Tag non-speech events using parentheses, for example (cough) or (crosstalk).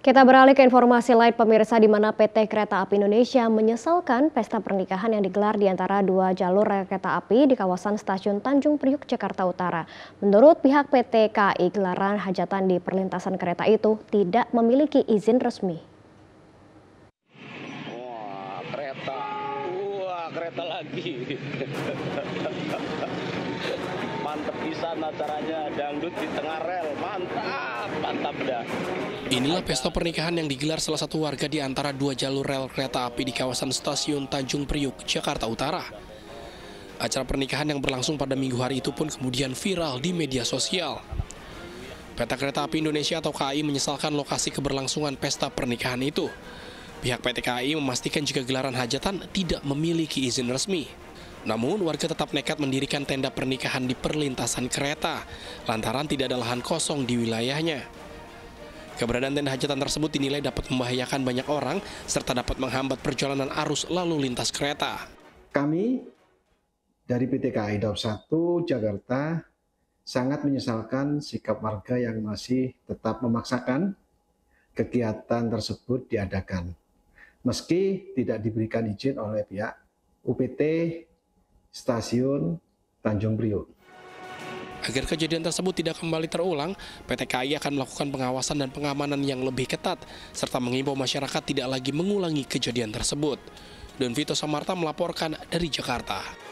Kita beralih ke informasi lain pemirsa di mana PT Kereta Api Indonesia menyesalkan pesta pernikahan yang digelar di antara dua jalur rel kereta api di kawasan stasiun Tanjung Priuk, Jakarta Utara. Menurut pihak PT KAI, gelaran hajatan di perlintasan kereta itu tidak memiliki izin resmi. Wah, kereta. Wah, kereta lagi. (laughs) Mantep pisan acaranya, dangdut di tengah rel. Mantap, mantap dah. Inilah pesta pernikahan yang digelar salah satu warga di antara dua jalur rel kereta api di kawasan stasiun Tanjung Priuk, Jakarta Utara. Acara pernikahan yang berlangsung pada minggu hari itu pun kemudian viral di media sosial. Peta Kereta Api Indonesia atau KAI menyesalkan lokasi keberlangsungan pesta pernikahan itu. Pihak PT KAI memastikan jika gelaran hajatan tidak memiliki izin resmi. Namun, warga tetap nekat mendirikan tenda pernikahan di perlintasan kereta, lantaran tidak ada lahan kosong di wilayahnya. Keberadaan tenda hajatan tersebut dinilai dapat membahayakan banyak orang serta dapat menghambat perjalanan arus lalu lintas kereta. Kami dari PT KAI Daup 1 Jakarta sangat menyesalkan sikap warga yang masih tetap memaksakan kegiatan tersebut diadakan. Meski tidak diberikan izin oleh pihak UPT Stasiun Tanjung Priok. Agar kejadian tersebut tidak kembali terulang, PT KAI akan melakukan pengawasan dan pengamanan yang lebih ketat, serta mengimbau masyarakat tidak lagi mengulangi kejadian tersebut. Don Vito Samarta melaporkan dari Jakarta.